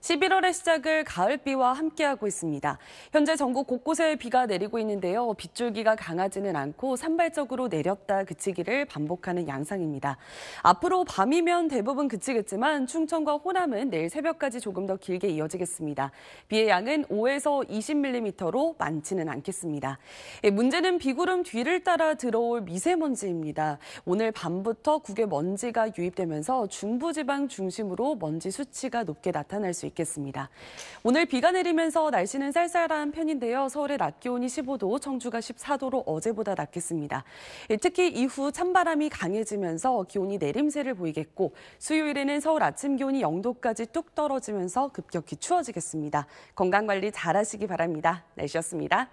11월의 시작을 가을비와 함께하고 있습니다. 현재 전국 곳곳에 비가 내리고 있는데요. 빗줄기가 강하지는 않고 산발적으로 내렸다 그치기를 반복하는 양상입니다. 앞으로 밤이면 대부분 그치겠지만 충청과 호남은 내일 새벽까지 조금 더 길게 이어지겠습니다. 비의 양은 5에서 20mm로 많지는 않겠습니다. 예, 문제는 비구름 뒤를 따라 들어올 미세먼지입니다. 오늘 밤부터 국외 먼지가 유입되면서 중부지방 중심으로 먼지 수치가 높게 나타날 수 있겠습니다. 오늘 비가 내리면서 날씨는 쌀쌀한 편인데요. 서울의 낮 기온이 15도, 청주가 14도로 어제보다 낮겠습니다. 예, 특히 이후 찬바람이 강해지면서 기온이 내림세를 보이겠고 수요일에는 서울 아침 기온이 0도까지 뚝 떨어지면서 급격히 추워지겠습니다. 건강 관리 잘하시기 바랍니다. 날씨였습니다.